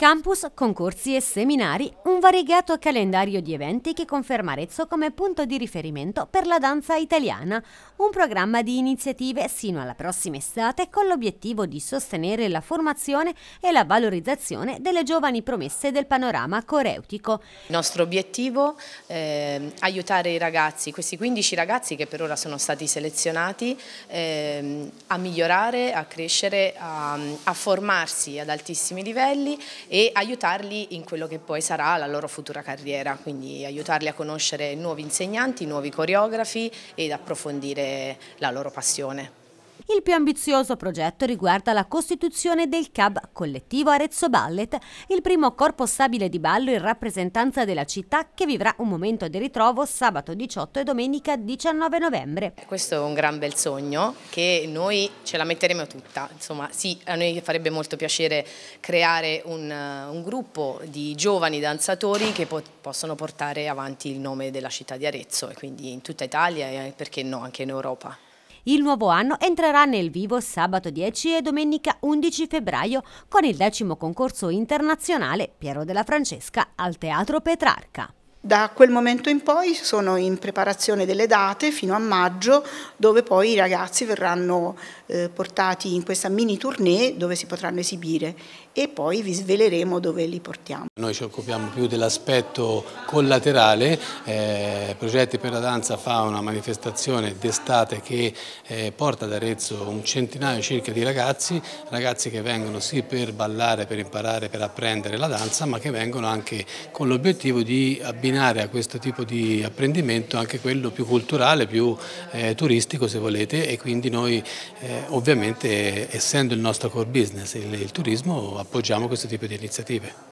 Campus, concorsi e seminari, un variegato calendario di eventi che conferma Arezzo come punto di riferimento per la danza italiana, un programma di iniziative sino alla prossima estate con l'obiettivo di sostenere la formazione e la valorizzazione delle giovani promesse del panorama coreutico. Il nostro obiettivo è ehm, aiutare i ragazzi, questi 15 ragazzi che per ora sono stati selezionati, ehm, a migliorare, a crescere, a, a formarsi ad altissimi livelli e aiutarli in quello che poi sarà la loro futura carriera, quindi aiutarli a conoscere nuovi insegnanti, nuovi coreografi ed approfondire la loro passione. Il più ambizioso progetto riguarda la costituzione del CAB collettivo Arezzo Ballet, il primo corpo stabile di ballo in rappresentanza della città che vivrà un momento di ritrovo sabato 18 e domenica 19 novembre. Questo è un gran bel sogno che noi ce la metteremo tutta, insomma sì, a noi farebbe molto piacere creare un, eh, un gruppo di giovani danzatori che po possono portare avanti il nome della città di Arezzo e quindi in tutta Italia e eh, perché no anche in Europa. Il nuovo anno entrerà nel vivo sabato 10 e domenica 11 febbraio con il decimo concorso internazionale Piero della Francesca al Teatro Petrarca. Da quel momento in poi sono in preparazione delle date fino a maggio dove poi i ragazzi verranno eh, portati in questa mini tournée dove si potranno esibire e poi vi sveleremo dove li portiamo. Noi ci occupiamo più dell'aspetto collaterale, eh, Progetti per la Danza fa una manifestazione d'estate che eh, porta ad Arezzo un centinaio circa di ragazzi, ragazzi che vengono sì per ballare, per imparare, per apprendere la danza ma che vengono anche con l'obiettivo di abitare abbinare a questo tipo di apprendimento anche quello più culturale, più eh, turistico se volete e quindi noi eh, ovviamente essendo il nostro core business il, il turismo appoggiamo questo tipo di iniziative.